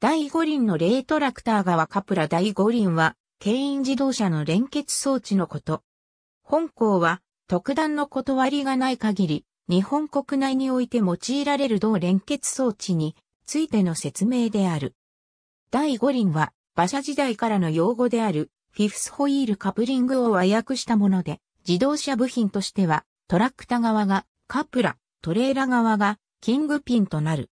第五輪のレイトラクター側カプラ第五輪は、牽引自動車の連結装置のこと。本校は、特段の断りがない限り、日本国内において用いられる同連結装置についての説明である。第五輪は、馬車時代からの用語である、フィフスホイールカプリングを和訳したもので、自動車部品としては、トラクタ側が、カプラ、トレーラ側が、キングピンとなる。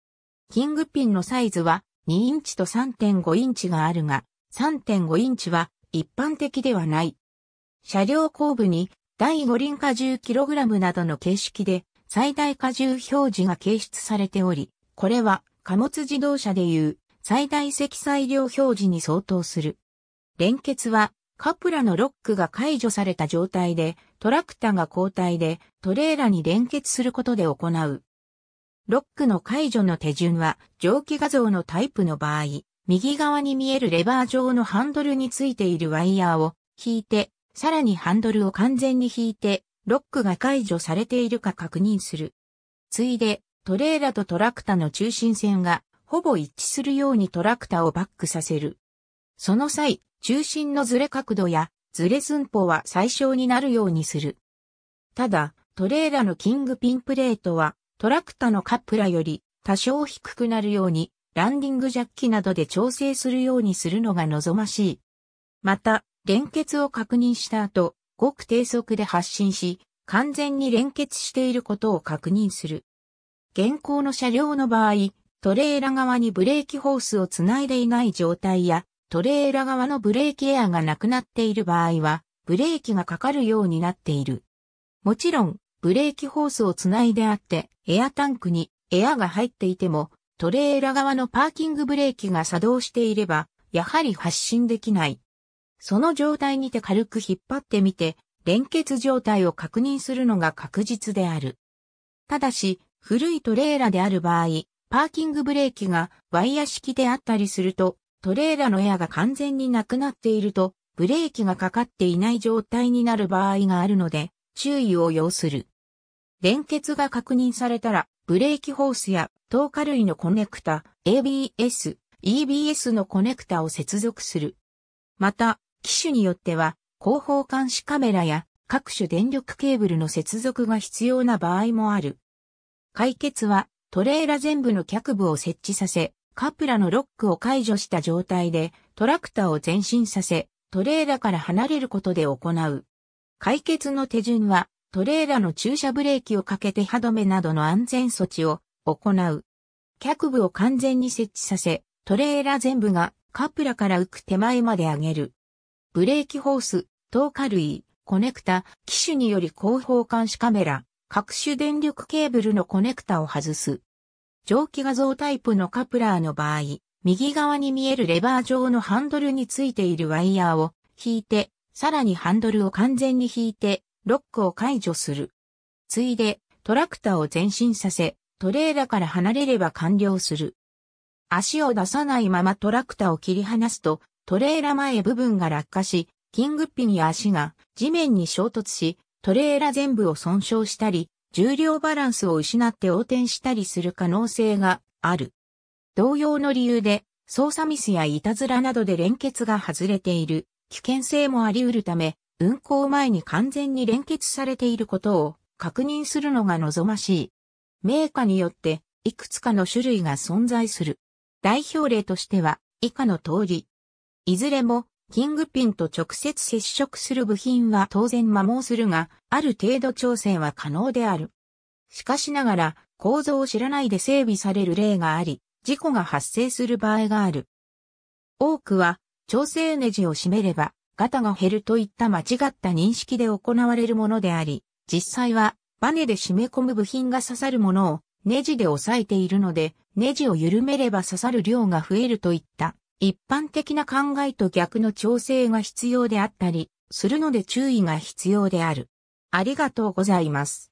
キングピンのサイズは、2インチと3.5インチがあるが、3.5インチは一般的ではない。車両後部に第五輪荷重キログラムなどの形式で最大荷重表示が掲出されており、これは貨物自動車でいう最大積載量表示に相当する。連結はカプラのロックが解除された状態でトラクタが交代でトレーラに連結することで行う。ロックの解除の手順は、蒸気画像のタイプの場合、右側に見えるレバー状のハンドルについているワイヤーを引いて、さらにハンドルを完全に引いて、ロックが解除されているか確認する。ついで、トレーラとトラクタの中心線が、ほぼ一致するようにトラクタをバックさせる。その際、中心のずれ角度や、ずれ寸法は最小になるようにする。ただ、トレーラのキングピンプレートは、トラクタのカップラより多少低くなるように、ランディングジャッキなどで調整するようにするのが望ましい。また、連結を確認した後、ごく低速で発進し、完全に連結していることを確認する。現行の車両の場合、トレーラ側にブレーキホースをつないでいない状態や、トレーラ側のブレーキエアがなくなっている場合は、ブレーキがかかるようになっている。もちろん、ブレーキホースをつないであって、エアタンクにエアが入っていても、トレーラ側のパーキングブレーキが作動していれば、やはり発進できない。その状態にて軽く引っ張ってみて、連結状態を確認するのが確実である。ただし、古いトレーラである場合、パーキングブレーキがワイヤ式であったりすると、トレーラのエアが完全になくなっていると、ブレーキがかかっていない状態になる場合があるので、注意を要する。連結が確認されたら、ブレーキホースや透過類のコネクタ、ABS、EBS のコネクタを接続する。また、機種によっては、後方監視カメラや各種電力ケーブルの接続が必要な場合もある。解決は、トレーラ全部の脚部を設置させ、カプラのロックを解除した状態で、トラクターを前進させ、トレーラから離れることで行う。解決の手順は、トレーラの駐車ブレーキをかけて歯止めなどの安全措置を行う。脚部を完全に設置させ、トレーラ全部がカプラから浮く手前まで上げる。ブレーキホース、透過類、コネクタ、機種により後方監視カメラ、各種電力ケーブルのコネクタを外す。蒸気画像タイプのカプラーの場合、右側に見えるレバー状のハンドルについているワイヤーを引いて、さらにハンドルを完全に引いて、ロックを解除する。ついで、トラクターを前進させ、トレーラから離れれば完了する。足を出さないままトラクターを切り離すと、トレーラ前部分が落下し、キングッピに足が地面に衝突し、トレーラ全部を損傷したり、重量バランスを失って横転したりする可能性がある。同様の理由で、操作ミスやいたずらなどで連結が外れている危険性もあり得るため、運行前に完全に連結されていることを確認するのが望ましい。メーカーによっていくつかの種類が存在する。代表例としては以下の通り。いずれもキングピンと直接接触する部品は当然摩耗するが、ある程度調整は可能である。しかしながら構造を知らないで整備される例があり、事故が発生する場合がある。多くは調整ネジを締めれば肩が減るといった間違った認識で行われるものであり、実際はバネで締め込む部品が刺さるものをネジで押さえているので、ネジを緩めれば刺さる量が増えるといった一般的な考えと逆の調整が必要であったりするので注意が必要である。ありがとうございます。